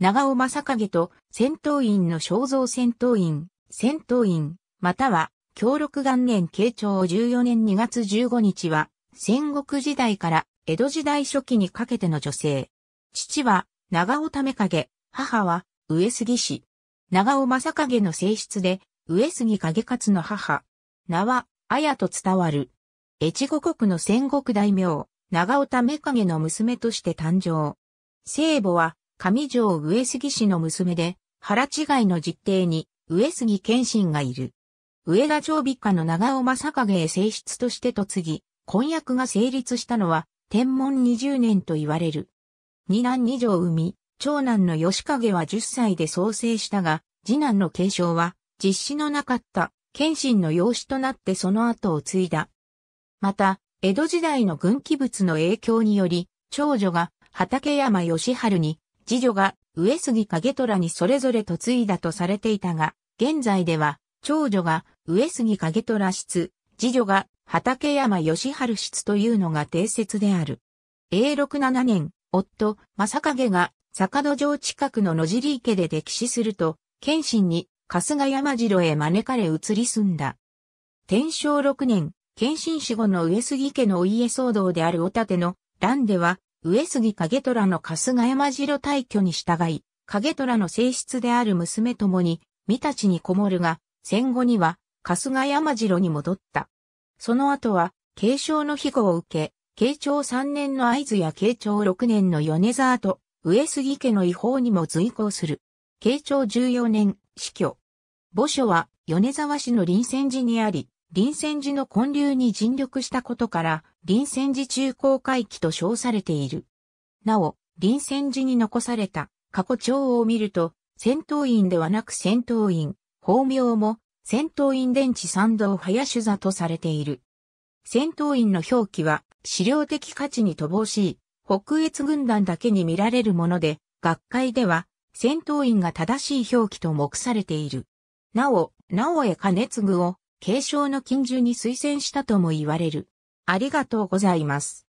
長尾正影と戦闘員の肖像戦闘員、戦闘員、または、協力元年慶長14年2月15日は、戦国時代から江戸時代初期にかけての女性。父は、長尾為影、母は、上杉氏。長尾正影の性質で、上杉影勝の母。名は、綾と伝わる。越後国の戦国大名、長尾為影の娘として誕生。聖母は、上条上杉氏の娘で、腹違いの実弟に、上杉謙信がいる。上田長美下の長尾正影へ正室として嫁ぎ、婚約が成立したのは、天文20年と言われる。二男二女を生み、長男の吉影は10歳で創生したが、次男の継承は、実施のなかった、謙信の養子となってその後を継いだ。また、江戸時代の軍記物の影響により、長女が畠山義春に次女が上杉景虎にそれぞれ嫁いだとされていたが、現在では、長女が上杉景虎室、次女が畠山義春室というのが定説である。永禄7年、夫、正影が坂戸城近くの野尻池で溺死すると、謙信に春日山城へ招かれ移り住んだ。天正6年、謙信死後の上杉家のお家騒動であるお立ての乱では、上杉景虎の春日山城退去に従い、影虎の性質である娘ともに、三立ちにこもるが、戦後には、春日山城に戻った。その後は、継承の庇護を受け、慶長3年の合図や慶長6年の米沢と、上杉家の違法にも随行する。慶長14年、死去。墓所は、米沢市の臨戦寺にあり、臨戦寺の建立に尽力したことから、臨戦時中公開期と称されている。なお、臨戦時に残された過去帳を見ると、戦闘員ではなく戦闘員、法名も戦闘員電池三道林座とされている。戦闘員の表記は資料的価値に乏しい北越軍団だけに見られるもので、学会では戦闘員が正しい表記と目されている。なお、な直江熱具を継承の近所に推薦したとも言われる。ありがとうございます。